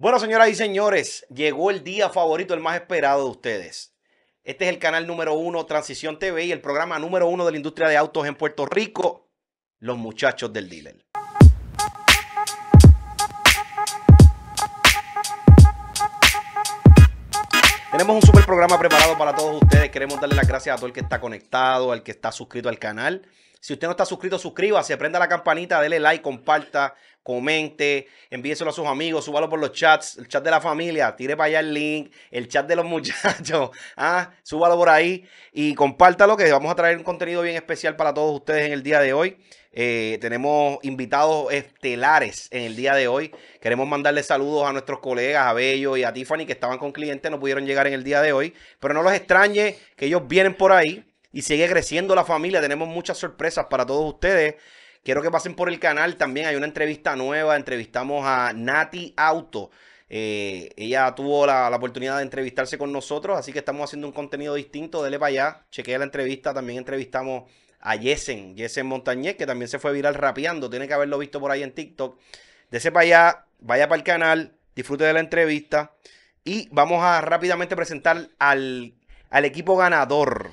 Bueno, señoras y señores, llegó el día favorito, el más esperado de ustedes. Este es el canal número uno, Transición TV, y el programa número uno de la industria de autos en Puerto Rico, Los Muchachos del Dealer. Tenemos un super programa preparado para todos ustedes. Queremos darle las gracias a todo el que está conectado, al que está suscrito al canal. Si usted no está suscrito, suscríbase, prenda la campanita, dele like, comparta, comente, envíeselo a sus amigos, súbalo por los chats, el chat de la familia, tire para allá el link, el chat de los muchachos, ah, súbalo por ahí y compártalo que vamos a traer un contenido bien especial para todos ustedes en el día de hoy. Eh, tenemos invitados estelares en el día de hoy. Queremos mandarle saludos a nuestros colegas, a Bello y a Tiffany, que estaban con clientes, no pudieron llegar en el día de hoy. Pero no los extrañe que ellos vienen por ahí y sigue creciendo la familia. Tenemos muchas sorpresas para todos ustedes. Quiero que pasen por el canal. También hay una entrevista nueva. Entrevistamos a Nati Auto. Eh, ella tuvo la, oportunidad de entrevistarse con nosotros, así que estamos haciendo un contenido distinto. Dele para allá, chequea la entrevista. También entrevistamos a Yesen, Jessen Montañez, que también se fue viral rapeando. Tiene que haberlo visto por ahí en TikTok. Dese para allá, vaya para el canal, disfrute de la entrevista. Y vamos a rápidamente presentar al, al equipo ganador.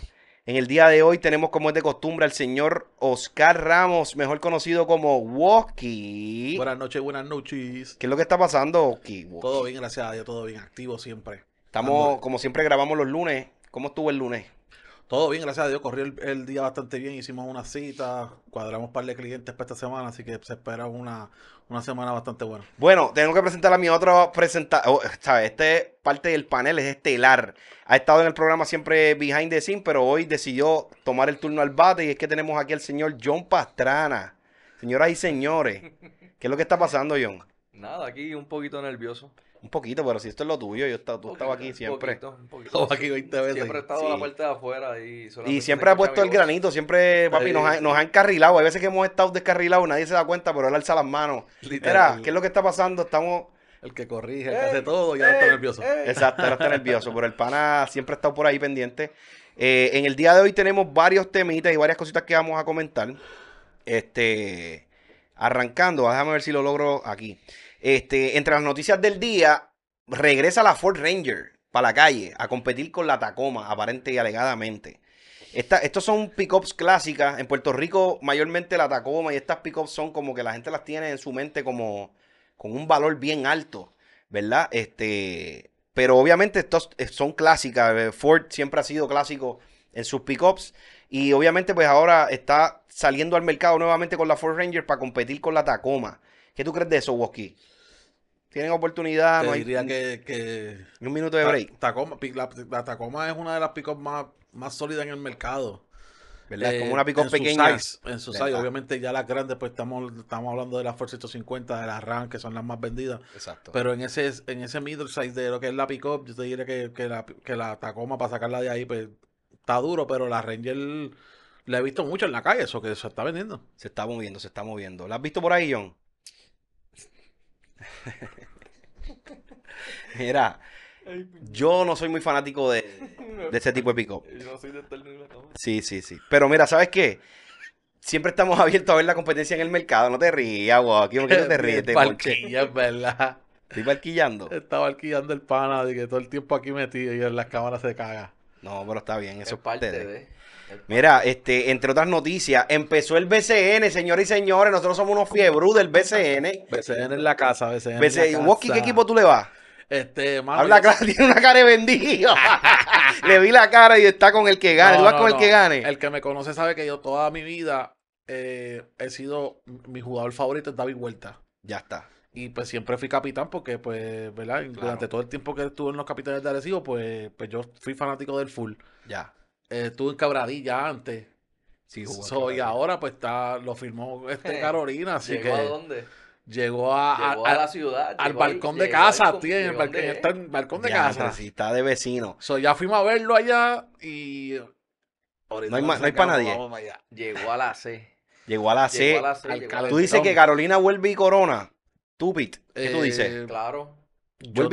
En el día de hoy tenemos como es de costumbre al señor Oscar Ramos, mejor conocido como Woki. Buenas noches, buenas noches. ¿Qué es lo que está pasando, Woki? Todo bien, gracias a Dios, todo bien, activo siempre. Estamos, como siempre, grabamos los lunes. ¿Cómo estuvo el lunes? Todo bien, gracias a Dios. Corrió el, día bastante bien. Hicimos una cita, cuadramos un par de clientes para esta semana, así que se espera una, semana bastante buena. Bueno, tengo que presentar a mi otro presentador. Oh, esta Este parte del panel es estelar. Ha estado en el programa siempre behind the scene, pero hoy decidió tomar el turno al bate y es que tenemos aquí al señor John Pastrana. Señoras y señores, ¿qué es lo que está pasando, John? Nada, aquí un poquito nervioso. Un poquito, pero si esto es lo tuyo, yo estaba aquí siempre. Un Estaba aquí 20 veces. Siempre he estado la puerta de afuera y Y siempre ha puesto el granito, siempre, papi, nos ha, encarrilado. Hay veces que hemos estado descarrilados, nadie se da cuenta, pero él alza las manos. Mira, ¿qué es lo que está pasando? Estamos... El que corrige, el que hace todo, ya no está nervioso. Exacto, ahora está nervioso, pero el pana siempre ha estado por ahí pendiente. Eh, en el día de hoy tenemos varios temitas y varias cositas que vamos a comentar. Este... Arrancando, déjame ver si lo logro aquí. Este, entre las noticias del día, regresa la Ford Ranger para la calle a competir con la Tacoma, aparente y alegadamente. estos son pickups clásicas. En Puerto Rico, mayormente la Tacoma y estas pickups son como que la gente las tiene en su mente como con un valor bien alto, ¿verdad? Este, pero obviamente estos eh, son clásicas. Eh, Ford siempre ha sido clásico en sus pickups. Y obviamente, pues ahora está saliendo al mercado nuevamente con la Ford Ranger para competir con la Tacoma. ¿Qué tú crees de eso, Woski? Tienen oportunidad, no hay. Diría que, un minuto de break. la, Tacoma es una de las pickups más, más sólidas en el mercado. ¿Verdad? como una eh, pick-up pequeña. en su size. Obviamente ya las grandes, pues estamos, estamos hablando de la Ford 150, de las RAM, que son las más vendidas. Exacto. Pero en ese, en ese middle size de lo que es la pick-up, yo te diría que, la, que la Tacoma, para sacarla de ahí, pues está duro, pero la Ranger la he visto mucho en la calle, eso que se está vendiendo. Se está moviendo, se está moviendo. ¿La has visto por ahí, John? Mira, yo no soy muy fanático de, ese tipo de pico. Yo no de Sí, sí, sí. Pero mira, ¿sabes qué? Siempre estamos abiertos a ver la competencia en el mercado. No te rías, guau. Aquí no te ríes. Te es verdad. Estoy barquillando. Estaba barquillando el pana, de que todo el tiempo aquí metido y en las cámaras se caga. No, pero está bien, eso es parte de. Mira, este, entre otras noticias, empezó el BCN, señores y señores. Nosotros somos unos fiebrú del BCN. BCN en la casa, BCN. BCN. ¿qué equipo tú le vas? Este, Habla claro, tiene una cara de le vi la cara y está con el que gane. con el que gane. El que me conoce sabe que yo toda mi vida eh, he sido mi jugador favorito es David Huerta. Ya está. Y pues siempre fui capitán porque, pues, ¿verdad? Durante todo el tiempo que estuve en los capitales de Arecibo, pues, pues, yo fui fanático del full. Ya. Eh, estuve en Cabradilla antes. Sí, y ahora pues está, lo firmó este Carolina, así ¿Llegó que. ¿Llegó a dónde? Llegó a, a, la ciudad. Al balcón de casa, tío. balcón, balcón de casa. Sí, está de vecino. So, ya fui a verlo allá y. no hay, para nadie. Llegó a la C. Llegó a la C. Tú dices que Carolina vuelve y corona. Tú, Pete, ¿qué tú dices? Eh, claro. Yo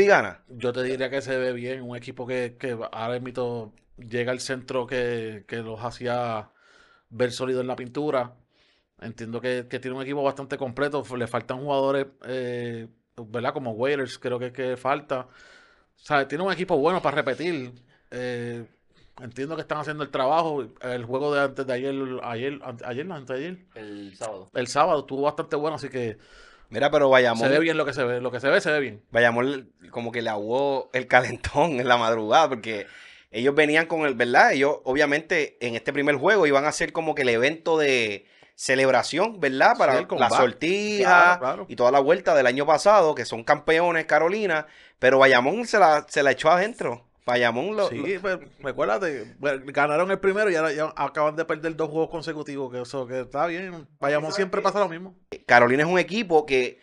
te diría que se ve bien. Un equipo que, que ahora mismo llega al centro que, que los hacía ver sólido en la pintura. Entiendo que, tiene un equipo bastante completo. Le faltan jugadores, eh, ¿verdad? Como Whalers, creo que, falta. O sea, tiene un equipo bueno para repetir. Eh, entiendo que están haciendo el trabajo. El juego de antes de ayer, ayer, ayer, antes de ayer. El sábado. El sábado estuvo bastante bueno, así que Mira, pero Bayamón. Se ve bien lo que se ve, lo que se ve, se ve bien. Bayamón como que le aguó el calentón en la madrugada, porque ellos venían con el, ¿verdad? Ellos, obviamente, en este primer juego iban a ser como que el evento de celebración, ¿verdad? Para la sortija y toda la vuelta del año pasado, que son campeones Carolina, pero Vayamón se la, se la echó adentro. Payamón, sí, recuérdate, ganaron el primero y ahora ya acaban de perder dos juegos consecutivos, que eso que está bien. Payamón siempre pasa lo mismo. Carolina es un equipo que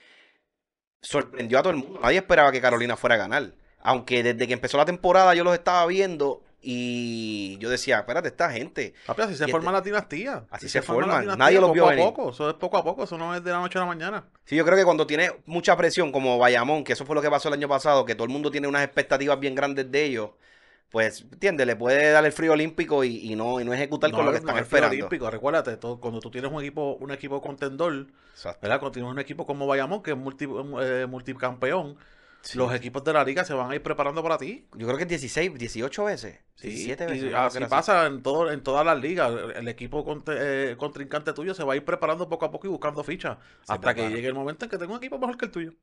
sorprendió a todo el mundo. Nadie esperaba que Carolina fuera a ganar. Aunque desde que empezó la temporada yo los estaba viendo y yo decía, espérate, esta gente. Ah, así se este forma la dinastía Así, se, forman. Nadie lo vio poco poco. Eso es poco a poco. Eso no es de la noche a la mañana. Sí, yo creo que cuando tiene mucha presión, como Bayamón, que eso fue lo que pasó el año pasado, que todo el mundo tiene unas expectativas bien grandes de ellos, pues, ¿entiendes? Le puede dar el frío olímpico y, no, no ejecutar con lo que están esperando. olímpico, recuérdate, todo, cuando tú tienes un equipo, un equipo contendor, ¿verdad? Cuando tienes un equipo como Bayamón, que es multi, eh, multicampeón los equipos de la liga se van a ir preparando para ti. Yo creo que 16, 18 veces. Sí. 17 veces. Y pasa en, todo, en todas las ligas. El equipo eh, contrincante tuyo se va a ir preparando poco a poco y buscando fichas. hasta que llegue el momento en que tenga un equipo mejor que el tuyo.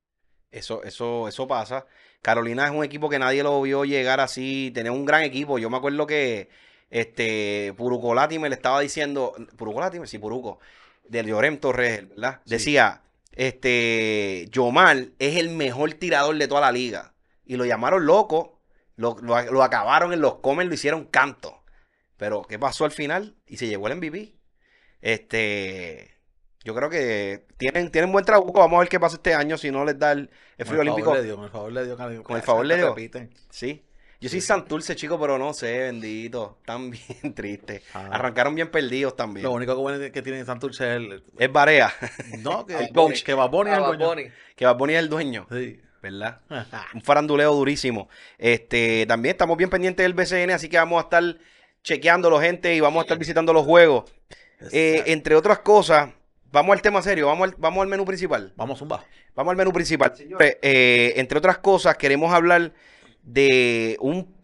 Eso, eso, eso pasa. Carolina es un equipo que nadie lo vio llegar así, tener un gran equipo. Yo me acuerdo que este Puruco Látime le estaba diciendo, Puruco Latime, sí, Puruco, del Llorem Torres, ¿verdad? Decía, este, Yomar es el mejor tirador de toda la liga. Y lo llamaron loco, lo, acabaron en los comen lo hicieron canto. Pero, ¿qué pasó al final? Y se llegó el MVP. Este, yo creo que tienen, tienen buen trabuco. Vamos a ver qué pasa este año si no les da el, el frío olímpico. Dio, con el favor le dio, con el favor le dio. Sí. Yo soy Santurce, chico, pero no sé, bendito. Están bien tristes. Ah. Arrancaron bien perdidos también. Lo único que, bueno que Santurce es Es Barea. No, que, el ah, el dueño. Que va el dueño. Sí. ¿Verdad? Un faranduleo durísimo. Este, también estamos bien pendientes del BCN, así que vamos a estar chequeando la gente, y vamos a estar visitando los juegos. Eh, entre otras cosas, vamos al tema serio, vamos al, vamos al menú principal. Vamos, Zumba. Vamos al menú principal. Eh, entre otras cosas, queremos hablar de un,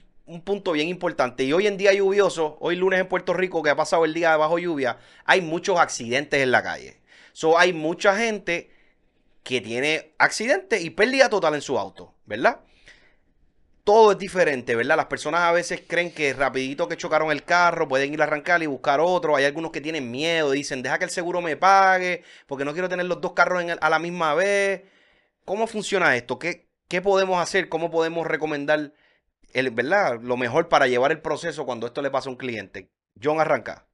punto bien importante. Y hoy en día lluvioso, hoy lunes en Puerto Rico, que ha pasado el día de bajo lluvia, hay muchos accidentes en la calle. So, hay mucha gente que tiene accidentes y pérdida total en su auto, ¿verdad? Todo es diferente, ¿verdad? Las personas a veces creen que rapidito que chocaron el carro pueden ir a arrancar y buscar otro. Hay algunos que tienen miedo, dicen, deja que el seguro me pague porque no quiero tener los dos carros en a la misma vez. ¿Cómo funciona esto? ¿Qué, ¿Qué podemos hacer? ¿Cómo podemos recomendar el, ¿verdad? lo mejor para llevar el proceso cuando esto le pasa a un cliente? John, arranca.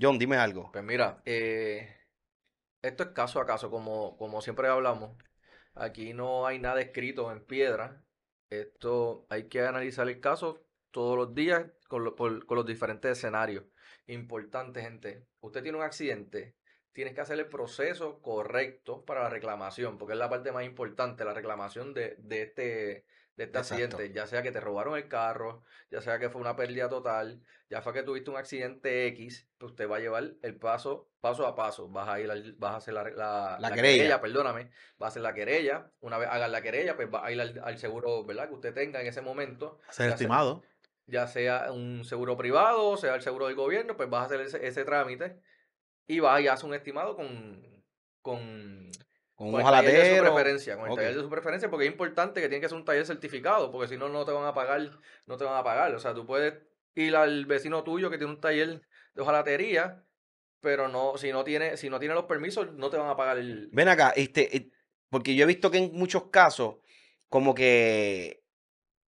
John, dime algo. Pues mira, eh, esto es caso a caso, como, como siempre hablamos. Aquí no hay nada escrito en piedra. Esto hay que analizar el caso todos los días con los diferentes escenarios. Importante, gente. Usted tiene un accidente, tienes que hacer el proceso correcto para la reclamación, porque es la parte más importante, la reclamación de, de este, de este accidente, ya sea que te robaron el carro, ya sea que fue una pérdida total, ya fue que tuviste un accidente X, pues usted va a llevar el paso, paso a paso, vas a ir vas a hacer la, querella. perdóname, vas a hacer la querella, una vez hagas la querella, pues va a ir al, seguro, ¿verdad? Que usted tenga en ese momento. Ser estimado. ya sea un seguro privado, sea el seguro del gobierno, pues vas a hacer ese, ese trámite y vas y hace un estimado con, con, un taller de su preferencia, con el taller de su preferencia, porque es importante que tiene que ser un taller certificado, porque si no, no te van a pagar, no te van a pagar. O sea, tú puedes ir al vecino tuyo que tiene un taller de ojalatería. pero no, si no tiene, si no tiene los permisos, no te van a pagar el. Ven acá, este, eh, porque yo he visto que en muchos casos, como que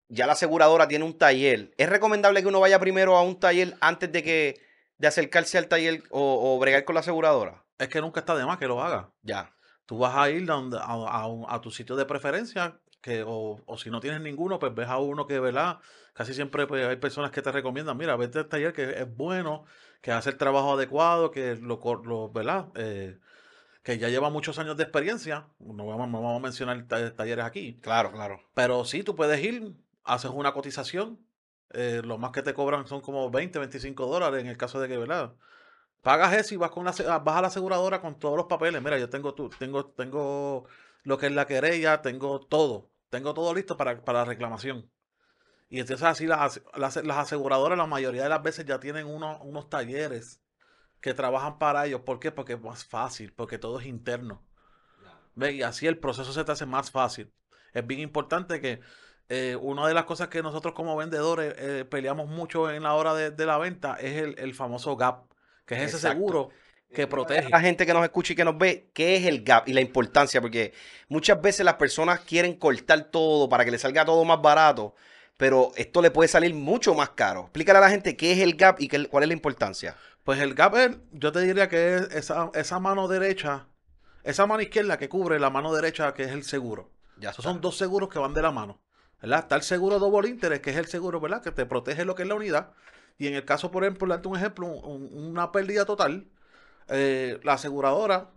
ya la aseguradora tiene un taller. ¿Es recomendable que uno vaya primero a un taller antes de que de acercarse al taller o, bregar con la aseguradora? Es que nunca está de más que lo haga. Ya. Tú vas a ir a, tu sitio de preferencia, que o, o, si no tienes ninguno, pues ves a uno que, ¿verdad? Casi siempre pues, hay personas que te recomiendan, mira, vete al taller que es bueno, que hace el trabajo adecuado, que lo, lo ¿verdad? Eh, que ya lleva muchos años de experiencia. No vamos, no vamos a mencionar talleres aquí. Claro, claro. Pero sí, tú puedes ir, haces una cotización, eh, lo más que te cobran son como 20, 25 dólares en el caso de que, ¿verdad? Pagas eso y vas, con ah, vas a la aseguradora con todos los papeles. Mira, yo tengo, tú, tengo, tengo lo que es la querella, tengo todo. Tengo todo listo para, la reclamación. Y entonces así las, aseguradoras la mayoría de las veces ya tienen unos talleres que trabajan para ellos. ¿Por qué? Porque es más fácil, porque todo es interno. ¿Ve? Y así el proceso se te hace más fácil. Es bien importante que eh, una de las cosas que nosotros como vendedores eh, peleamos mucho en la hora de, la venta es el, famoso gap, que es ese seguro que protege. La gente que nos escucha y que nos ve, ¿qué es el gap y la importancia? Porque muchas veces las personas quieren cortar todo para que le salga todo más barato, pero esto le puede salir mucho más caro. Explícale a la gente qué es el gap y cuál es la importancia. Pues el gap, es, yo te diría que es esa, esa mano derecha, esa mano izquierda que cubre la mano derecha que es el seguro. Ya son dos seguros que van de la mano. Está el seguro doble interés, que es el seguro, ¿verdad? Que te protege lo que es la unidad. Y en el caso, por ejemplo, darte un ejemplo, una pérdida total, eh, la aseguradora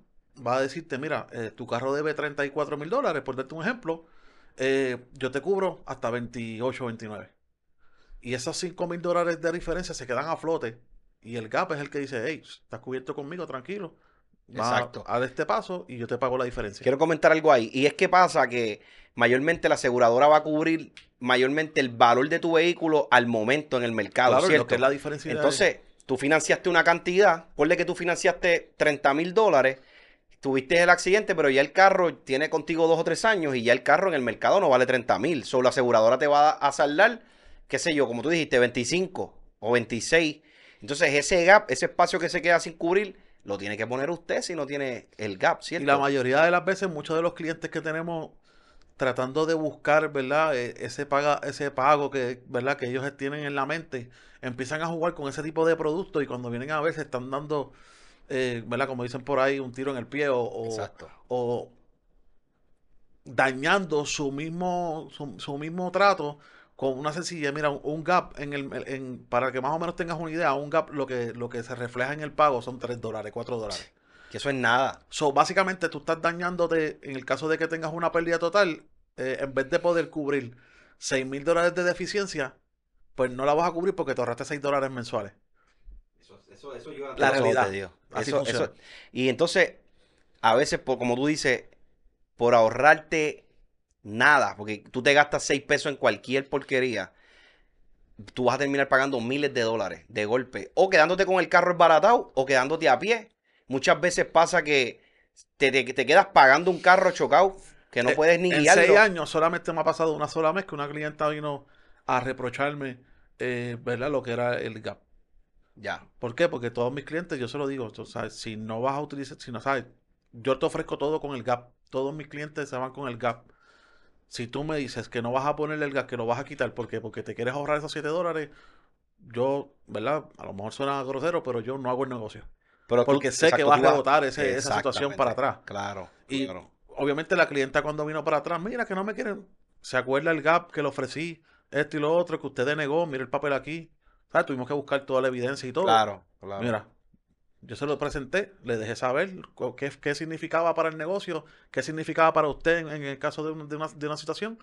va a decirte, mira, eh, tu carro debe 34 mil dólares, por darte un ejemplo, eh, yo te cubro hasta 28 29. Y esos 5 mil dólares de diferencia se quedan a flote. Y el gap es el que dice, hey, estás cubierto conmigo, tranquilo. Exacto. A, este paso y yo te pago la diferencia. Quiero comentar algo ahí. Y es que pasa que mayormente la aseguradora va a cubrir mayormente el valor de tu vehículo al momento en el mercado, ¿cierto? es la diferencia. Entonces, tú financiaste una cantidad, ponle que tú financiaste 30 mil dólares, tuviste el accidente, pero ya el carro tiene contigo dos o tres años y ya el carro en el mercado no vale 30 mil. Solo la aseguradora te va a saldar, qué sé yo, como tú dijiste, 25 o 26. Entonces, ese gap, ese espacio que se queda sin cubrir, lo tiene que poner usted si no tiene el gap, ¿cierto? Y la mayoría de las veces, muchos de los clientes que tenemos tratando de buscar, ¿verdad? E, ese, paga, ese pago que, ¿verdad? que ellos tienen en la mente, empiezan a jugar con ese tipo de producto y cuando vienen a ver se están dando, eh, ¿verdad? Como dicen por ahí, un tiro en el pie o, o, o dañando su mismo, su mismo trato con una sencilla, mira, un, gap, en el, para que más o menos tengas una idea, un gap lo que, lo que se refleja en el pago son 3 dólares, 4 dólares. Que eso es nada. So, básicamente tú estás dañándote, en el caso de que tengas una pérdida total, eh, en vez de poder cubrir 6 mil dólares de deficiencia, pues no la vas a cubrir porque te ahorraste 6 dólares mensuales. Eso, eso, eso yo la realidad. Así eso, y entonces, a veces, como tú dices, por ahorrarte Nada, porque tú te gastas 6 pesos en cualquier porquería. Tú vas a terminar pagando miles de dólares de golpe. O quedándote con el carro esbaratado o quedándote a pie. Muchas veces pasa que te, quedas pagando un carro chocado que no eh, puedes ni guiar. guiarlo. En seis años solamente me ha pasado una sola vez que una clienta vino a reprocharme, eh, ¿verdad? Lo que era el gap. Ya. ¿Por qué? Porque todos mis clientes, yo se lo digo, si no vas a utilizar, si no sabes, yo te ofrezco todo con el gap. Todos mis clientes se van con el gap si tú me dices que no vas a ponerle el gas, que lo vas a quitar, ¿por Porque te quieres ahorrar esos 7 dólares, yo, ¿verdad? A lo mejor suena grosero, pero yo no hago el negocio. Pero porque sé que vas a votar esa situación para atrás. Claro. Y obviamente la clienta cuando vino para atrás, mira que no me quieren, se acuerda el gap que le ofrecí, esto y lo otro, que usted denegó, mira el papel aquí. ¿Sabes? Tuvimos que buscar toda la evidencia y todo. Claro, claro. Mira, yo se lo presenté, le dejé saber qué, qué significaba para el negocio, qué significaba para usted en, el caso de, una, situación.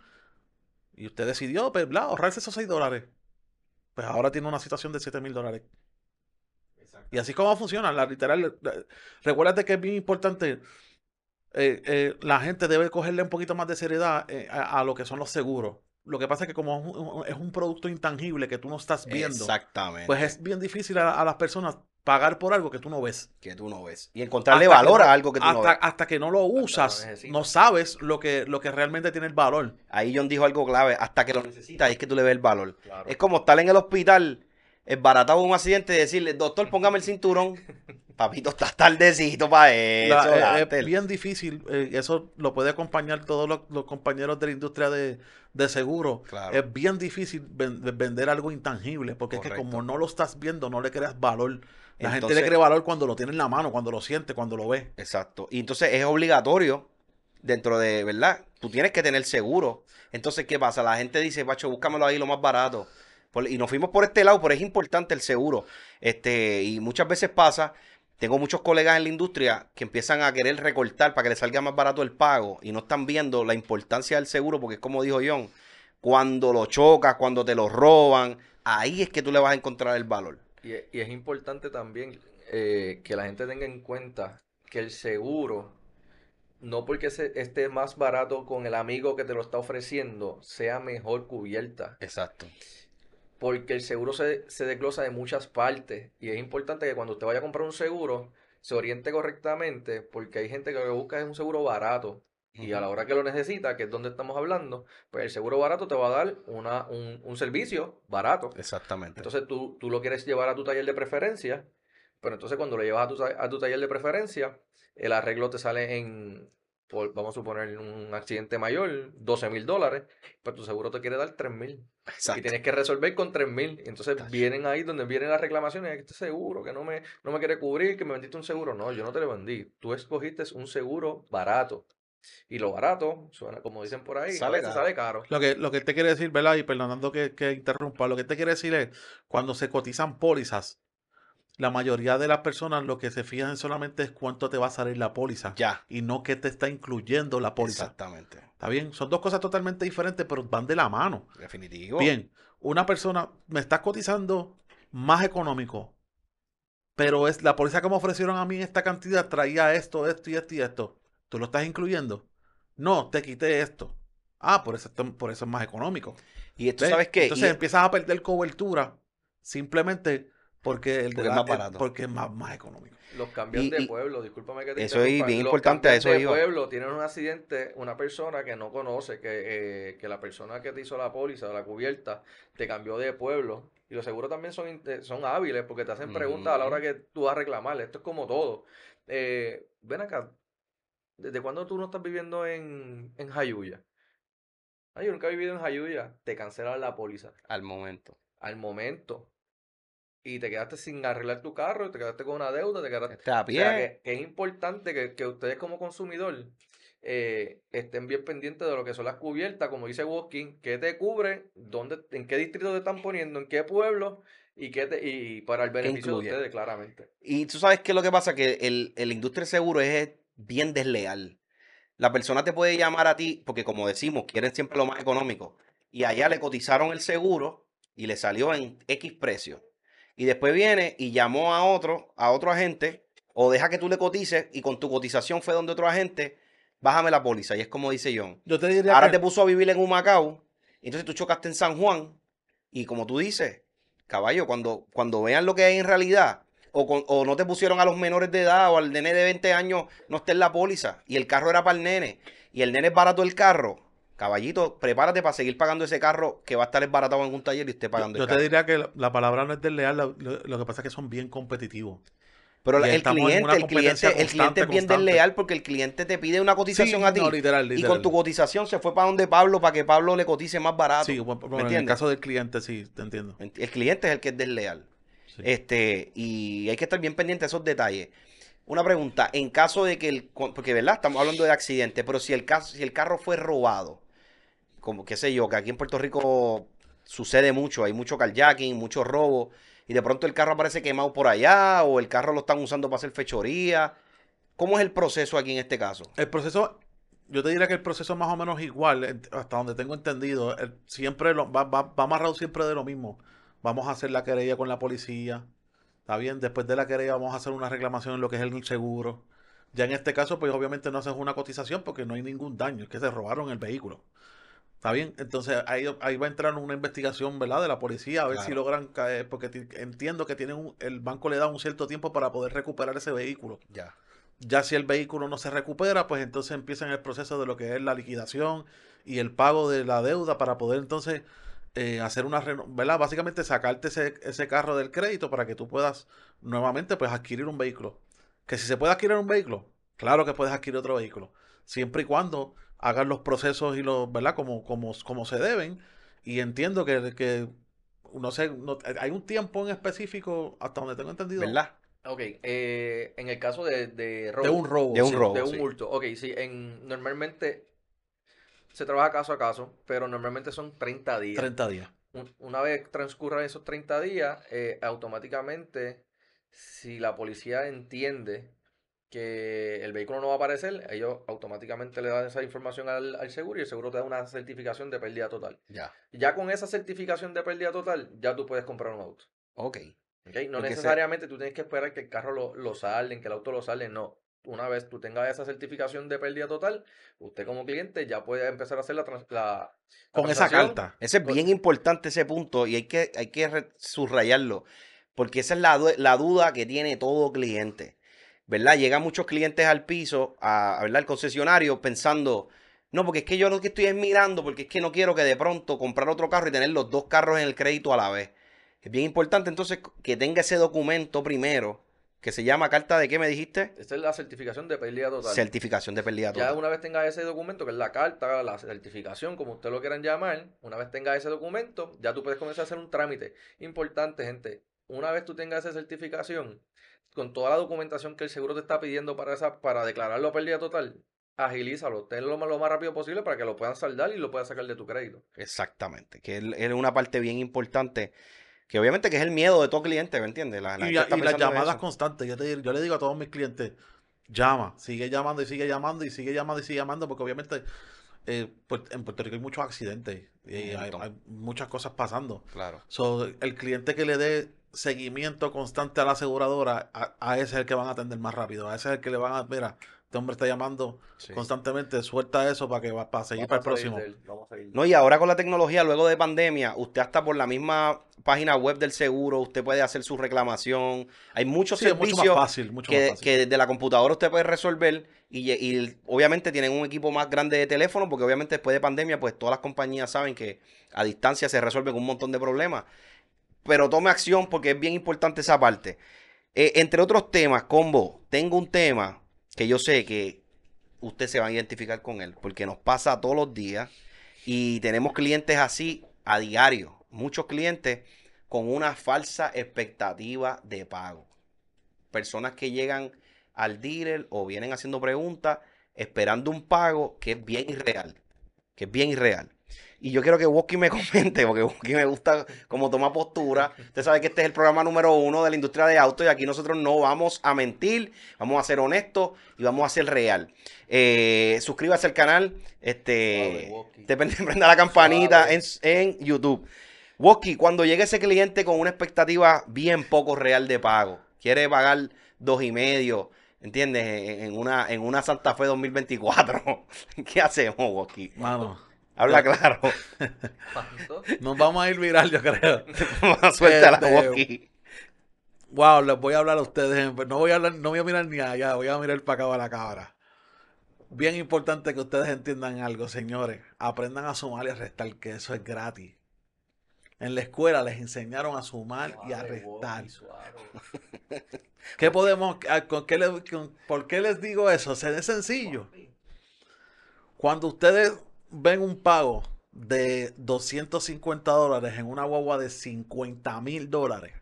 Y usted decidió pues, bla, ahorrarse esos 6 dólares. Pues ahora tiene una situación de 7 mil dólares. Y así es como funciona, la literal. recuérdate que es bien importante. Eh, eh, la gente debe cogerle un poquito más de seriedad eh, a, lo que son los seguros. Lo que pasa es que como es un, producto intangible que tú no estás viendo, pues es bien difícil a las personas pagar por algo que tú no ves. Que tú no ves. Y encontrarle valor a algo que tú no ves. Hasta que no lo usas, no, sabes lo que, lo que realmente tiene el valor. Ahí John dijo algo clave, hasta que lo necesitas es que tú le ves el valor. Es como estar en el hospital, esbaratado un accidente y decirle, doctor, póngame el cinturón. Papito, estás tardecito para eso. Eh, es, bien difícil, eh, eso lo puede acompañar todos los, compañeros de la industria de, de seguro. Es bien difícil vender algo intangible, porque es que como no lo estás viendo, no le creas valor la gente le cree valor cuando lo tiene en la mano, cuando lo siente, cuando lo ve. Exacto. Y entonces es obligatorio dentro de, ¿verdad? Tú tienes que tener seguro. Entonces, ¿qué pasa? La gente dice, Pacho, búscamelo ahí lo más barato. y nos fuimos por este lado, pero es importante el seguro. Este, y muchas veces pasa, tengo muchos colegas en la industria que empiezan a querer recortar para que le salga más barato el pago y no están viendo la importancia del seguro, porque es como dijo John, cuando lo chocas, cuando te lo roban, ahí es que tú le vas a encontrar el valor. Y, es importante también eh, que la gente tenga en cuenta que el seguro, no porque esté más barato con el amigo que te lo está ofreciendo, sea mejor cubierta. Exacto. Porque el seguro se, se desglosa de muchas partes y es importante que cuando usted vaya a comprar un seguro, se oriente correctamente porque hay gente que lo que busca es un seguro barato y a la hora que lo necesita, que es donde estamos hablando, pues el seguro barato te va a dar una, un, servicio barato. Exactamente. Entonces tú, tú, lo quieres llevar a tu taller de preferencia, pero entonces cuando lo llevas a tu, taller de preferencia, el arreglo te sale en, por, vamos a suponer, un accidente mayor, 12 mil dólares, pero pues tu seguro te quiere dar 3 mil. Y tienes que resolver con 3 mil. Entonces vienen ahí donde vienen las reclamaciones, este seguro que no me, no me quiere cubrir, que me vendiste un seguro. No, yo no te lo vendí. Tú escogiste un seguro barato. Y lo barato, suena, como dicen por ahí, sale, caro. Lo que, lo que te quiere decir, ¿verdad? Y perdonando que, interrumpa, lo que te quiere decir es, cuando se cotizan pólizas, la mayoría de las personas lo que se fijan solamente es cuánto te va a salir la póliza. Ya. Y no qué te está incluyendo la póliza. Exactamente. Está bien. Son dos cosas totalmente diferentes, pero van de la mano. Definitivo. Bien. Una persona me está cotizando más económico, pero es la póliza que me ofrecieron a mí esta cantidad traía esto, esto y esto y esto. ¿Tú lo estás incluyendo? No, te quité esto. Ah, por eso, es más económico. Y esto, ¿sabes qué? Entonces e empiezas a perder cobertura simplemente porque el porque es más Porque más, económico. Los cambian de pueblo, discúlpame que te Eso es bien Los importante, eso de pueblo, tienen un accidente, una persona que no conoce, eh, que, la persona que te hizo la póliza o la cubierta te cambió de pueblo. Y los seguros también son, eh, hábiles porque te hacen preguntas a la hora que tú vas a reclamar. Esto es como todo. Eh, ven acá, ¿Desde cuándo tú no estás viviendo en, en Jayuya? yo nunca he vivido en Jayuya. Te cancelan la póliza. Al momento. Al momento. Y te quedaste sin arreglar tu carro, te quedaste con una deuda, te quedaste. Está bien. O sea, que, es importante que, ustedes como consumidor eh, estén bien pendientes de lo que son las cubiertas, como dice Walking, que te cubre, en qué distrito te están poniendo, en qué pueblo y qué te, y para el beneficio de ustedes, claramente. Y tú sabes qué es lo que pasa, que el, el industria seguro es bien desleal. La persona te puede llamar a ti, porque como decimos, quieren siempre lo más económico. Y allá le cotizaron el seguro y le salió en X precio. Y después viene y llamó a otro, a otro agente, o deja que tú le cotices y con tu cotización fue donde otro agente, bájame la póliza. Y es como dice John. Yo te Ahora te puso a vivir en un Macao, entonces tú chocaste en San Juan. Y como tú dices, caballo, cuando, cuando vean lo que hay en realidad, o, o, no te pusieron a los menores de edad o al nene de 20 años no esté en la póliza y el carro era para el nene y el nene es barato el carro, caballito, prepárate para seguir pagando ese carro que va a estar esbaratado en un taller y usted pagando yo, yo te diría que la, palabra no es desleal, lo, que pasa es que son bien competitivos. Pero el, cliente, el es bien desleal porque el cliente te pide una cotización a ti. Y con tu cotización se fue para donde Pablo para que Pablo le cotice más barato. en el caso del cliente, sí, te entiendo. El cliente es el que es desleal. Este, y hay que estar bien pendiente de esos detalles. Una pregunta, en caso de que el, porque verdad, estamos hablando de accidente, pero si el, caso, si el carro fue robado, como qué sé yo, que aquí en Puerto Rico sucede mucho, hay mucho carjacking, mucho robo, y de pronto el carro aparece quemado por allá, o el carro lo están usando para hacer fechoría. ¿Cómo es el proceso aquí en este caso? El proceso, yo te diría que el proceso es más o menos igual, hasta donde tengo entendido, siempre va, va, va amarrado siempre de lo mismo vamos a hacer la querella con la policía, está bien, después de la querella vamos a hacer una reclamación en lo que es el seguro. Ya en este caso, pues obviamente no haces una cotización porque no hay ningún daño, es que se robaron el vehículo. ¿Está bien? Entonces ahí, ahí va a entrar una investigación, ¿verdad? De la policía, a ver si logran caer, porque entiendo que tienen el banco le da un cierto tiempo para poder recuperar ese vehículo. Ya. Ya si el vehículo no se recupera, pues entonces empiezan el proceso de lo que es la liquidación y el pago de la deuda para poder entonces eh, hacer una ¿verdad? Básicamente sacarte ese, carro del crédito para que tú puedas nuevamente pues adquirir un vehículo. Que si se puede adquirir un vehículo, claro que puedes adquirir otro vehículo, siempre y cuando hagas los procesos y los, ¿verdad? Como, como, como se deben. Y entiendo que, no sé, hay un tiempo en específico hasta donde tengo entendido. ¿Verdad? Ok, eh, en el caso de, de robo. De un robo. De un De un Ok, sí, en, normalmente se trabaja caso a caso, pero normalmente son 30 días. 30 días. Una vez transcurran esos 30 días, eh, automáticamente, si la policía entiende que el vehículo no va a aparecer, ellos automáticamente le dan esa información al, seguro y el seguro te da una certificación de pérdida total. Ya. Ya con esa certificación de pérdida total, ya tú puedes comprar un auto. Ok. No necesariamente tú tienes que esperar que el carro lo, lo que el auto lo salen, no una vez tú tengas esa certificación de pérdida total, usted como cliente ya puede empezar a hacer la... la, con esa carta. Ese es bien importante ese punto y hay que, hay que subrayarlo, porque esa es la, la duda que tiene todo cliente, ¿verdad? Llegan muchos clientes al piso, a, ¿verdad? Al concesionario pensando... No, porque es que yo lo que estoy es mirando, porque es que no quiero que de pronto comprar otro carro y tener los dos carros en el crédito a la vez. Es bien importante entonces que tenga ese documento primero, que se llama carta de qué me dijiste. Esta es la certificación de pérdida total. Certificación de pérdida total. Ya una vez tengas ese documento, que es la carta, la certificación, como usted lo quieran llamar, una vez tengas ese documento, ya tú puedes comenzar a hacer un trámite. Importante, gente, una vez tú tengas esa certificación, con toda la documentación que el seguro te está pidiendo para, esa, para declararlo pérdida total, agilízalo, tenlo lo más rápido posible para que lo puedan saldar y lo puedas sacar de tu crédito. Exactamente, que es una parte bien importante que obviamente que es el miedo de todo cliente, ¿me entiendes? y, las llamadas constantes. Yo, le digo a todos mis clientes, llama, sigue llamando y sigue llamando y sigue llamando y sigue llamando, porque obviamente eh, pues, en Puerto Rico hay muchos accidentes y hay, muchas cosas pasando. Claro. el cliente que le dé seguimiento constante a la aseguradora, a, ese es el que van a atender más rápido, a ese es el que le van a, mira, este hombre está llamando constantemente, suelta eso para que para seguir para el próximo. no, y ahora con la tecnología, luego de pandemia, usted hasta por la misma página web del seguro, usted puede hacer su reclamación. Hay muchos servicios fácil, que, desde la computadora usted puede resolver. Y, obviamente tienen un equipo más grande de teléfono, porque obviamente después de pandemia, pues todas las compañías saben que a distancia se resuelven un montón de problemas. Pero tome acción porque es bien importante esa parte. Eh, entre otros temas, combo, tengo un tema que yo sé que usted se va a identificar con él, porque nos pasa todos los días y tenemos clientes así a diario muchos clientes con una falsa expectativa de pago. Personas que llegan al dealer o vienen haciendo preguntas esperando un pago que es bien irreal, que es bien irreal. Y yo quiero que Woki me comente, porque Woki me gusta como toma postura. Usted sabe que este es el programa número uno de la industria de autos y aquí nosotros no vamos a mentir, vamos a ser honestos y vamos a ser real. Eh, suscríbase al canal, este, te prenda la campanita en, en YouTube. Woski, cuando llegue ese cliente con una expectativa bien poco real de pago, quiere pagar dos y medio, ¿entiendes? En una, en una Santa Fe 2024. ¿Qué hacemos, Woski? Habla claro. Nos vamos a ir viral, yo creo. Suéltala, este, Woski. Wow, les voy a hablar a ustedes. No voy a no voy a mirar ni allá, voy a mirar para acá a la cámara. Bien importante que ustedes entiendan algo, señores. Aprendan a sumar y a restar, que eso es gratis. En la escuela les enseñaron a sumar y a restar. ¿Qué podemos, ah, ¿Por qué les digo eso? Es sencillo. Cuando ustedes ven un pago de 250 dólares en una guagua de 50 mil dólares,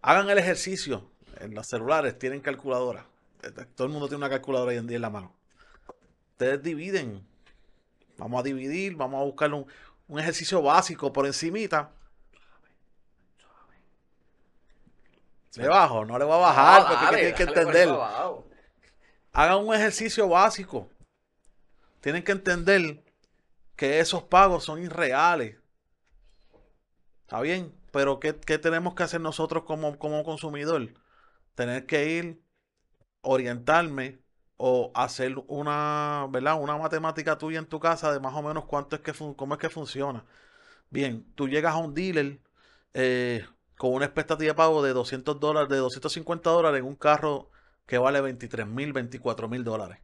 hagan el ejercicio. En los celulares tienen calculadora. Este, todo el mundo tiene una calculadora hoy en día en la mano. Ustedes dividen. Vamos a dividir, vamos a buscar un, un ejercicio básico por encimita. ¿Le bajo? No le voy a bajar porque tienen que entender. Hagan un ejercicio básico. Tienen que entender que esos pagos son irreales. ¿Está bien? Pero ¿qué, tenemos que hacer nosotros como, como consumidor? Tener que ir, orientarme, o hacer una, ¿verdad? Una matemática tuya en tu casa de más o menos cuánto es que cómo es que funciona. Bien, tú llegas a un dealer eh, con una expectativa de pago de 200 dólares, de 250 dólares en un carro que vale 23 mil, 24 mil dólares.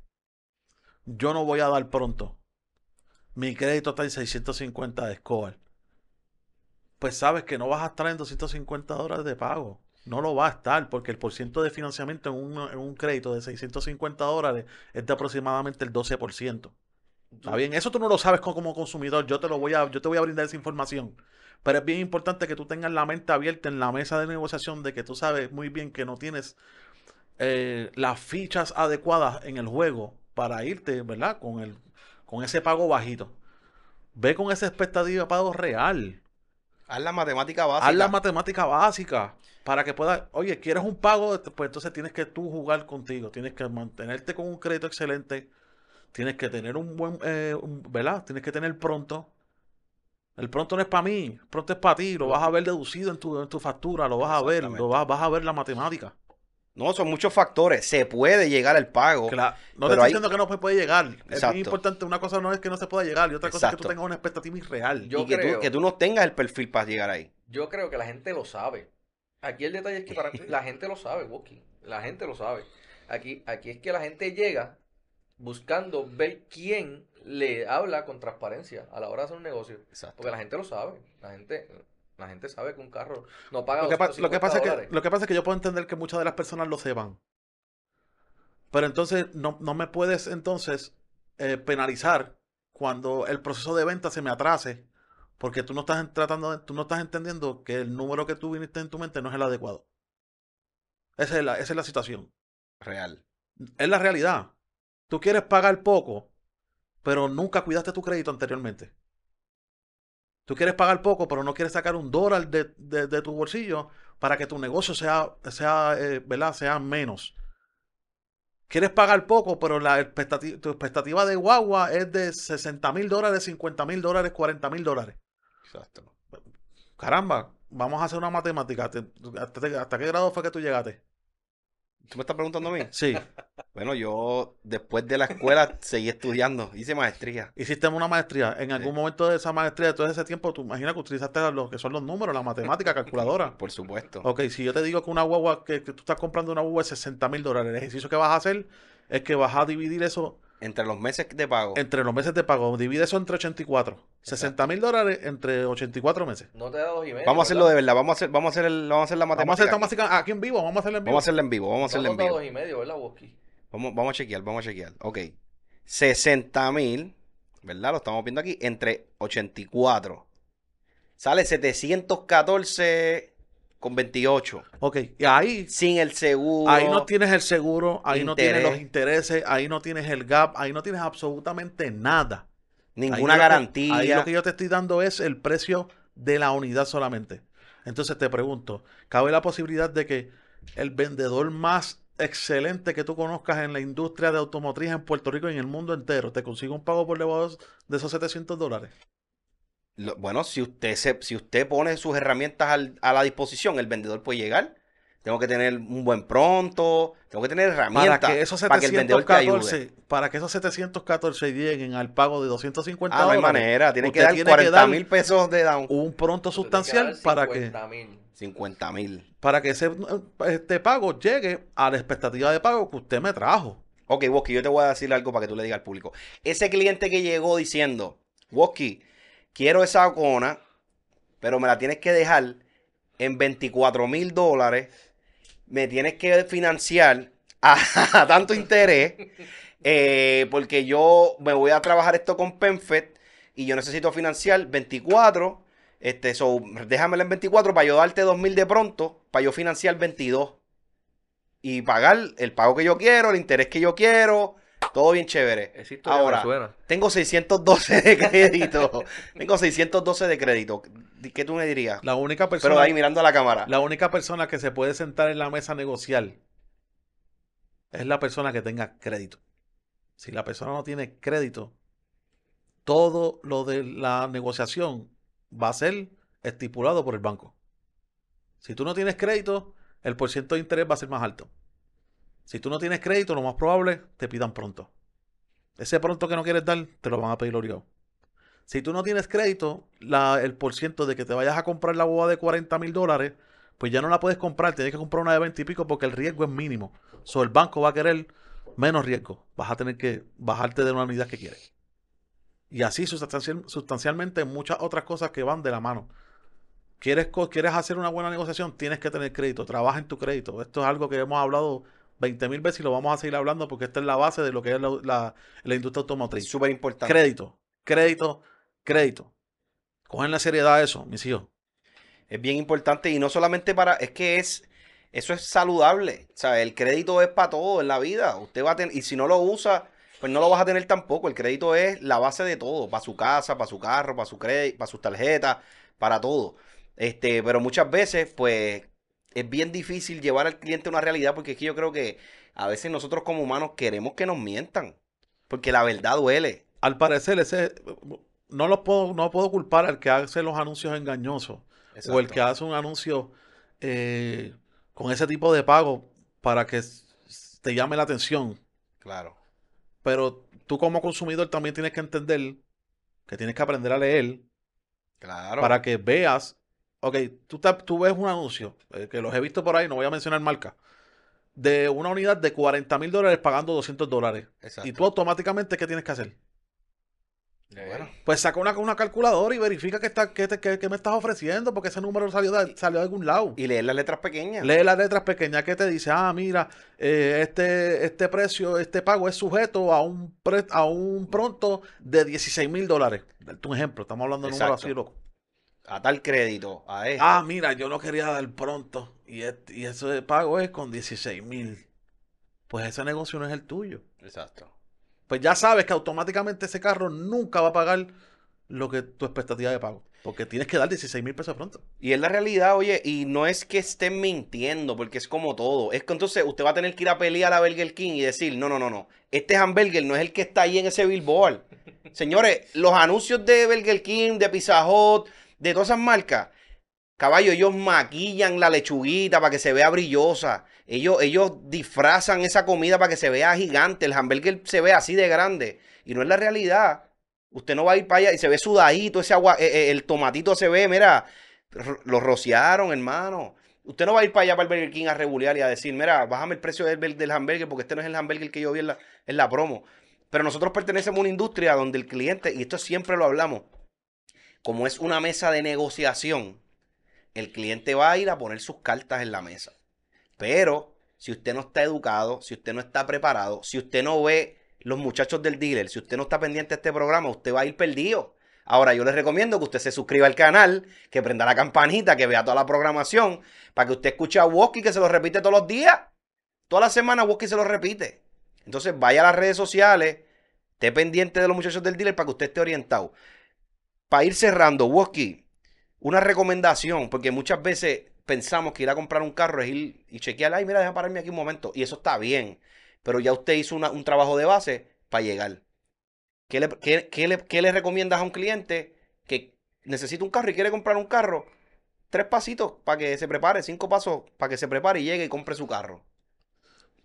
Yo no voy a dar pronto. Mi crédito está en 650 de score Pues sabes que no vas a estar en 250 dólares de pago no lo va a estar porque el porcentaje de financiamiento en un, crédito de 650 dólares es de aproximadamente el 12%. Está bien, eso tú no lo sabes como consumidor, yo te lo voy a, yo te voy a brindar esa información. Pero es bien importante que tú tengas la mente abierta en la mesa de negociación de que tú sabes muy bien que no tienes eh, las fichas adecuadas en el juego para irte, ¿verdad? Con, el, con ese pago bajito. Ve con esa expectativa de pago real. Haz la matemática básica. Haz la matemática básica. Para que puedas, oye, ¿quieres un pago? Pues entonces tienes que tú jugar contigo. Tienes que mantenerte con un crédito excelente. Tienes que tener un buen, eh, ¿verdad? Tienes que tener pronto. El pronto no es para mí, pronto es para ti. Lo vas a ver deducido en tu, en tu factura, lo vas a ver, lo vas a ver la matemática. No, son muchos factores. Se puede llegar al pago. Claro. No te estoy diciendo que no se puede llegar. Es muy importante. Una cosa no es que no se pueda llegar y otra cosa es que tú tengas una expectativa irreal. y que, tú, no tengas el perfil para llegar ahí. Yo creo que la gente lo sabe. Aquí el detalle es que para... la gente lo sabe, Walking. La gente lo sabe. Aquí, aquí es que la gente llega buscando ver quién le habla con transparencia a la hora de hacer un negocio. Porque la gente lo sabe. La gente la gente sabe que un carro no paga lo que, lo que pasa Es que, lo que pasa que yo puedo entender que muchas de las personas lo sepan. Pero entonces no, no me puedes entonces eh, penalizar cuando el proceso de venta se me atrase. Porque tú no estás tratando, tú no estás entendiendo que el número que tú viniste en tu mente no es el adecuado. Esa es la, esa es la situación. Real. Es la realidad. Tú quieres pagar poco, pero nunca cuidaste tu crédito anteriormente. Tú quieres pagar poco, pero no quieres sacar un dólar de, tu bolsillo para que tu negocio sea, sea, eh, ¿verdad? sea menos. Quieres pagar poco, pero la tu expectativa de guagua es de 60 mil dólares, 50 mil dólares, 40 mil dólares. Caramba, vamos a hacer una matemática. ¿Hasta, qué grado fue que tú llegaste? ¿Tú me estás preguntando a mí? Sí. Bueno, yo después de la escuela seguí estudiando, hice maestría. Hiciste una maestría. En algún momento de esa maestría, de todo ese tiempo, tú imaginas que utilizaste lo que son los números, la matemática, calculadora. Por supuesto. Ok, si yo te digo que una guagua, que, tú estás comprando una guagua de 60 mil dólares, el ejercicio que vas a hacer es que vas a dividir eso entre los meses de pago. Entre los meses de pago. Divide eso entre 84. 60 mil dólares entre 84 meses. No te da dos y medio. Vamos a hacerlo de verdad. Vamos a hacer, vamos a el, vamos a hacer la matemática. Vamos a aquí. en vivo. Vamos a hacerla en vivo. Vamos a hacerla en vivo. Vamos a hacerla en vivo. y medio, ¿verdad, Vamos, vamos a chequear, vamos a chequear. Ok. 60 mil, ¿verdad? Lo estamos viendo aquí. Entre 84. Sale 714 con 28. Ok, y ahí. Sin el seguro. Ahí no tienes el seguro, ahí no tienes los intereses, ahí no tienes el gap, ahí no tienes absolutamente nada. Ninguna garantía. ahí lo que yo te estoy dando es el precio de la unidad solamente. Entonces te pregunto, ¿cabe la posibilidad de que el vendedor más excelente que tú conozcas en la industria de automotriz en Puerto Rico y en el mundo entero te consiga un pago por debajo de esos 700 dólares? bueno, si usted, si usted pone sus herramientas a la disposición, el vendedor puede llegar. Tengo que tener un buen pronto, tengo que tener herramientas para que, esos 714, el vendedor Para que esos 714 lleguen al pago de 250 ah, no hay manera, tiene que dar 40 mil pesos de down. Un pronto sustancial para que... 50 mil. Para que ese este pago llegue a la expectativa de pago que usted me trajo. Ok, Woski, yo te voy a decir algo para que tú le digas al público. Ese cliente que llegó diciendo, Woski, quiero esa cona, pero me la tienes que dejar en 24 mil dólares, me tienes que financiar a, tanto interés, eh, porque yo me voy a trabajar esto con PenFed y yo necesito financiar 24, este, so, déjamela en 24 para yo darte 2 mil de pronto, para yo financiar 22 y pagar el pago que yo quiero, el interés que yo quiero, todo bien chévere. Ahora, tengo 612 de crédito. tengo 612 de crédito. ¿Qué tú me dirías? La única persona. Pero ahí mirando a la cámara. La única persona que se puede sentar en la mesa a negociar es la persona que tenga crédito. Si la persona no tiene crédito, todo lo de la negociación va a ser estipulado por el banco. Si tú no tienes crédito, el porcentaje de interés va a ser más alto. Si tú no tienes crédito, lo más probable te pidan pronto. Ese pronto que no quieres dar, te lo van a pedir obligado. Si tú no tienes crédito, el el ciento de que te vayas a comprar la boda de 40 mil dólares, pues ya no la puedes comprar. Tienes que comprar una de 20 y pico porque el riesgo es mínimo. O el banco va a querer menos riesgo. Vas a tener que bajarte de una unidad que quieres. Y así sustancialmente muchas otras cosas que van de la mano. ¿Quieres, ¿Quieres hacer una buena negociación? Tienes que tener crédito. Trabaja en tu crédito. Esto es algo que hemos hablado 20 mil veces y lo vamos a seguir hablando porque esta es la base de lo que es la, industria automotriz. Súper importante. Crédito, crédito, crédito. Cogen la seriedad eso, mis hijos. Es bien importante y no solamente para, es que es, eso es saludable. sea, El crédito es para todo en la vida. Usted va a tener, y si no lo usa, pues no lo vas a tener tampoco. El crédito es la base de todo, para su casa, para su carro, para su crédito, para sus tarjetas, para todo. Este, pero muchas veces, pues, es bien difícil llevar al cliente a una realidad porque es que yo creo que a veces nosotros como humanos queremos que nos mientan. Porque la verdad duele. Al parecer, ese no lo puedo, no puedo culpar al que hace los anuncios engañosos. O el que hace un anuncio eh, con ese tipo de pago para que te llame la atención. Claro. Pero tú como consumidor también tienes que entender que tienes que aprender a leer. Claro. Para que veas Ok, tú, ves un anuncio, eh, que los he visto por ahí, no voy a mencionar marca, de una unidad de 40 mil dólares pagando 200 dólares. Exacto. Y tú automáticamente, ¿qué tienes que hacer? Bueno, pues saca una, calculadora y verifica que está, que, que me estás ofreciendo, porque ese número salió de, salió algún lado. Y lee las letras pequeñas. Lee las letras pequeñas que te dice, ah, mira, eh, este, este precio, este pago es sujeto a un, pronto de 16 mil dólares. Un ejemplo, estamos hablando de un así, loco a tal crédito, a eso Ah, mira, yo no quería dar pronto. Y, eso de pago es con 16 mil. Pues ese negocio no es el tuyo. Exacto. Pues ya sabes que automáticamente ese carro nunca va a pagar lo que tu expectativa de pago. Porque tienes que dar 16 mil pesos pronto. Y es la realidad, oye, y no es que estén mintiendo, porque es como todo. Es que entonces usted va a tener que ir a pelear a Burger King y decir, no, no, no, no. Este hamburger no es el que está ahí en ese billboard. Señores, los anuncios de Burger King, de Pizza de todas esas marcas, caballo, ellos maquillan la lechuguita para que se vea brillosa. Ellos, ellos disfrazan esa comida para que se vea gigante. El hamburger se ve así de grande. Y no es la realidad. Usted no va a ir para allá y se ve sudadito, ese agua, eh, eh, el tomatito se ve, mira, lo rociaron, hermano. Usted no va a ir para allá para el Burger King a regular y a decir, mira, bájame el precio del, del hamburger porque este no es el hamburger que yo vi en la, en la promo. Pero nosotros pertenecemos a una industria donde el cliente, y esto siempre lo hablamos, como es una mesa de negociación, el cliente va a ir a poner sus cartas en la mesa. Pero si usted no está educado, si usted no está preparado, si usted no ve los muchachos del dealer, si usted no está pendiente de este programa, usted va a ir perdido. Ahora, yo les recomiendo que usted se suscriba al canal, que prenda la campanita, que vea toda la programación, para que usted escuche a Woski que se lo repite todos los días. Toda la semana Woski se lo repite. Entonces, vaya a las redes sociales, esté pendiente de los muchachos del dealer para que usted esté orientado para ir cerrando, Woski, una recomendación, porque muchas veces pensamos que ir a comprar un carro es ir y chequear, ay, mira, deja pararme aquí un momento, y eso está bien, pero ya usted hizo un trabajo de base para llegar. ¿Qué le, le, ¿Qué le recomiendas a un cliente que necesita un carro y quiere comprar un carro? Tres pasitos para que se prepare, cinco pasos para que se prepare y llegue y compre su carro.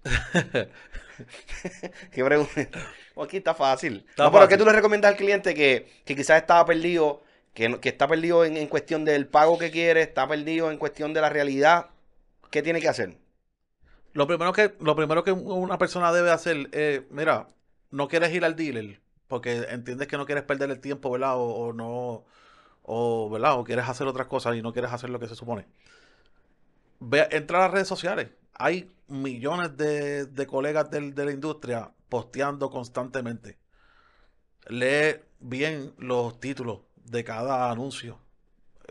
Qué pregunta. Aquí está fácil. no, pero ¿qué tú le recomiendas al cliente que, quizás estaba perdido, que, está perdido en, cuestión del pago que quiere, está perdido en cuestión de la realidad? ¿Qué tiene que hacer? Lo primero que, lo primero que una persona debe hacer es, eh, mira, no quieres ir al dealer porque entiendes que no quieres perder el tiempo, ¿verdad? O, no, o, ¿verdad? O quieres hacer otras cosas y no quieres hacer lo que se supone. Ve, entra a las redes sociales hay millones de, colegas de la industria posteando constantemente. Lee bien los títulos de cada anuncio.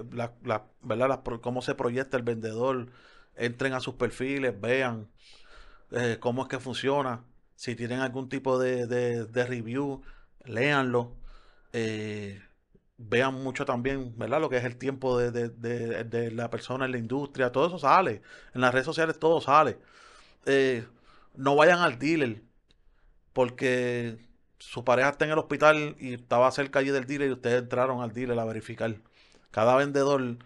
¿verdad? cómo se proyecta el vendedor. Entren a sus perfiles, vean eh, cómo es que funciona. Si tienen algún tipo de, review, léanlo. Eh, vean mucho también, ¿verdad? Lo que es el tiempo de, la persona en la industria, todo eso sale. En las redes sociales todo sale. Eh, no vayan al dealer porque su pareja está en el hospital y estaba cerca allí del dealer y ustedes entraron al dealer a verificar. Cada vendedor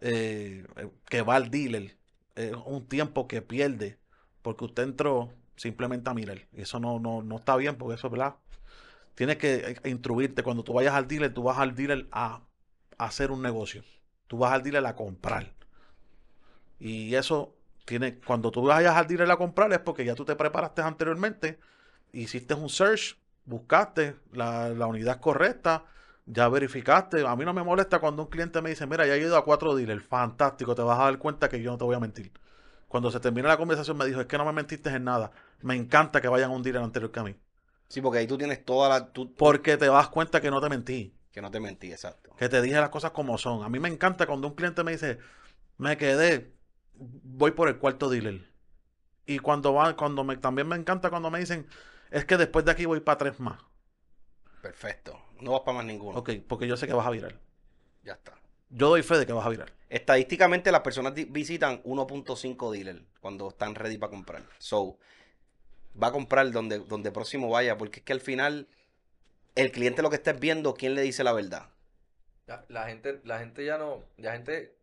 eh, que va al dealer es un tiempo que pierde porque usted entró simplemente a mirar. eso no, no, está bien porque eso, ¿verdad? Tienes que eh, eh, instruirte. Cuando tú vayas al dealer, tú vas al dealer a, hacer un negocio. Tú vas al dealer a comprar. Y eso tiene, cuando tú vayas al dealer a comprar es porque ya tú te preparaste anteriormente, hiciste un search, buscaste la, unidad correcta, ya verificaste. A mí no me molesta cuando un cliente me dice, mira, ya he ido a cuatro dealers, fantástico, te vas a dar cuenta que yo no te voy a mentir. Cuando se termina la conversación me dijo, es que no me mentiste en nada, me encanta que vayan a un dealer anterior que a mí. Sí, porque ahí tú tienes toda la... porque te das cuenta que no te mentí. Que no te mentí, exacto. Que te dije las cosas como son. A mí me encanta cuando un cliente me dice, me quedé, voy por el cuarto dealer. Y cuando va, cuando me, también me encanta cuando me dicen, es que después de aquí voy para tres más. Perfecto. No vas para más ninguno. Ok, porque yo sé que vas a virar. Ya está. Yo doy fe de que vas a virar. Estadísticamente las personas visitan 1.5 dealer cuando están ready para comprar. So, va a comprar donde, donde próximo vaya, porque es que al final el cliente lo que está viendo, ¿quién le dice la verdad? La, gente, la gente ya no, la gente,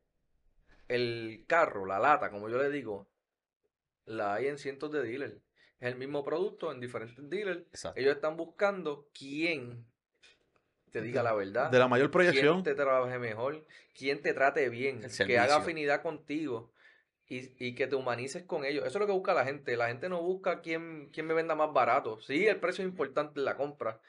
el carro, la lata, como yo le digo, la hay en cientos de dealers. Es el mismo producto en diferentes dealers. Ellos están buscando quién te diga la verdad. De la mayor proyección. Quién te trabaje mejor, quién te trate bien, que haga afinidad contigo y, que te humanices con ellos. Eso es lo que busca la gente. La gente no busca quién, me venda más barato. Sí, el precio es importante en la compra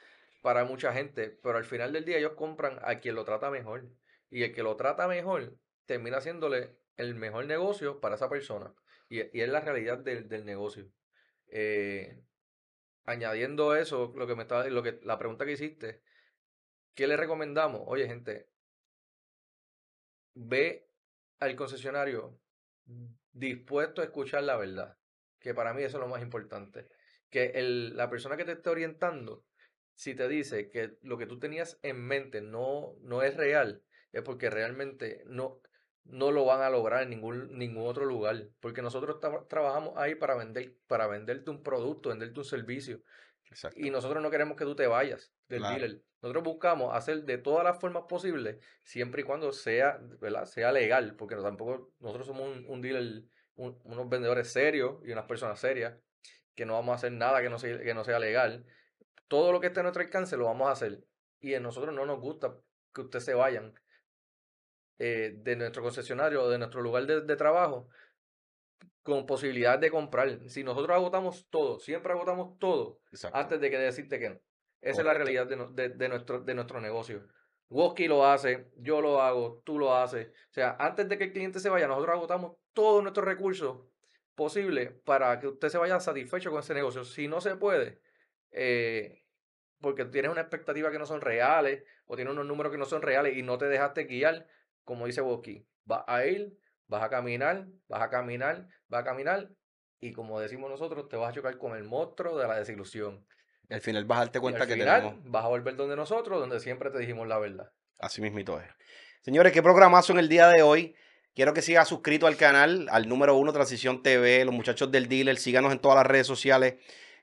para mucha gente, pero al final del día ellos compran a quien lo trata mejor. Y el que lo trata mejor termina haciéndole el mejor negocio para esa persona. Y, y es la realidad del, del negocio. Eh, añadiendo eso, lo que me estaba, lo que, la pregunta que hiciste, ¿qué le recomendamos? Oye, gente, ve al concesionario dispuesto a escuchar la verdad, que para mí eso es lo más importante. Que el, la persona que te esté orientando, si te dice que lo que tú tenías en mente no, no es real, es porque realmente no, no lo van a lograr en ningún, ningún otro lugar. Porque nosotros trabajamos ahí para, vender, para venderte un producto, venderte un servicio. Y nosotros no queremos que tú te vayas del dealer. Nosotros buscamos hacer de todas las formas posibles, siempre y cuando sea, ¿verdad? sea legal, porque tampoco nosotros somos un, dealer, unos vendedores serios y unas personas serias, que no vamos a hacer nada que no, sea, que no sea legal. Todo lo que esté a nuestro alcance lo vamos a hacer. Y a nosotros no nos gusta que ustedes se vayan eh, de nuestro concesionario o de nuestro lugar de, trabajo con posibilidad de comprar. Si nosotros agotamos todo, siempre agotamos todo antes de que decirte que no. Esa es la realidad de, nuestro, de nuestro negocio. Woski lo hace, yo lo hago, tú lo haces. O sea, antes de que el cliente se vaya, nosotros agotamos todos nuestros recursos posibles para que usted se vaya satisfecho con ese negocio. Si no se puede, eh, porque tienes una expectativa que no son reales o tienes unos números que no son reales y no te dejaste guiar, como dice Woski, vas a ir, vas a caminar, vas a caminar, vas a caminar y como decimos nosotros, te vas a chocar con el monstruo de la desilusión al final vas a darte cuenta que te Vas a volver donde nosotros, donde siempre te dijimos la verdad. Así todo es. Señores, qué programazo en el día de hoy. Quiero que sigas suscrito al canal, al número uno Transición TV, los muchachos del dealer, síganos en todas las redes sociales.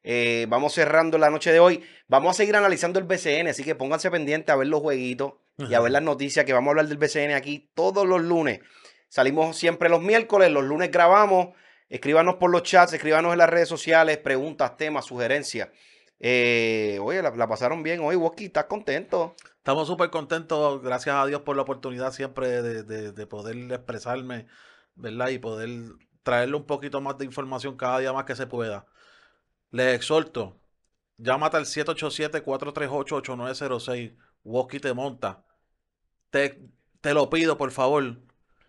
Eh, vamos cerrando la noche de hoy. Vamos a seguir analizando el BCN, así que pónganse pendientes a ver los jueguitos y a ver las noticias que vamos a hablar del BCN aquí todos los lunes. Salimos siempre los miércoles, los lunes grabamos. Escríbanos por los chats, escríbanos en las redes sociales, preguntas, temas, sugerencias. Eh, oye, la, pasaron bien hoy, Woki, ¿estás contento? Estamos súper contentos, gracias a Dios por la oportunidad siempre de, poder expresarme, ¿verdad? Y poder traerle un poquito más de información cada día más que se pueda. Les exhorto, llámate al 787-438-8906, Woki te monta. Te, lo pido, por favor.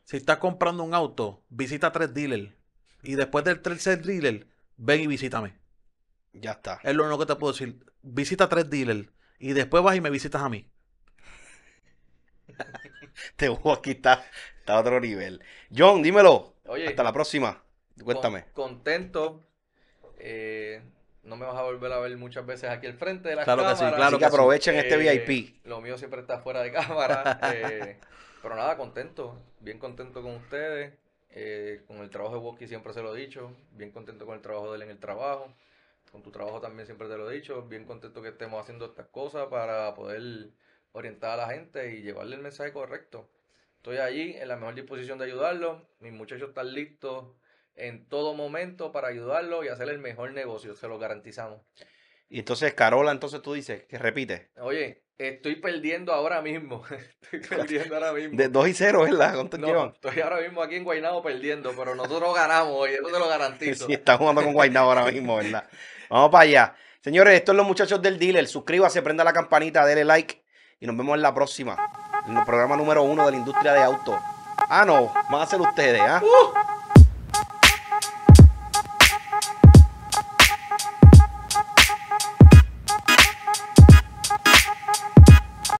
Si estás comprando un auto, visita tres dealer Y después del tercer dealer, ven y visítame. Ya está. Es lo único que te puedo decir. Visita tres dealers y después vas y me visitas a mí. te voy a está a otro nivel. John, dímelo. Hasta la próxima. Cuéntame. contento. Eh, no me vas a volver a ver muchas veces aquí al frente de la claro Que sí, claro que, aprovechen este eh, VIP. Lo mío siempre está fuera de cámara. Eh, pero nada, contento. Bien contento con ustedes. con el trabajo de Woki siempre se lo he dicho. Bien contento con el trabajo de él en el trabajo con tu trabajo también siempre te lo he dicho, bien contento que estemos haciendo estas cosas para poder orientar a la gente y llevarle el mensaje correcto. Estoy allí en la mejor disposición de ayudarlo, mis muchachos están listos en todo momento para ayudarlo y hacer el mejor negocio, se lo garantizamos. Y entonces, Carola, entonces tú dices, que repite. Oye, estoy perdiendo ahora mismo. Estoy perdiendo ahora mismo. De 2 y 0, ¿verdad? Estoy ahora mismo aquí en Guaynabo perdiendo, pero nosotros ganamos hoy, eso te lo garantizo. Sí, está jugando con Guaynabo ahora mismo, ¿verdad? Vamos para allá. Señores, estos son los muchachos del dealer. Suscríbase, prenda la campanita, dele like y nos vemos en la próxima. En el programa número uno de la industria de auto. Ah, no, van a ser ustedes, ¿ah? Uh.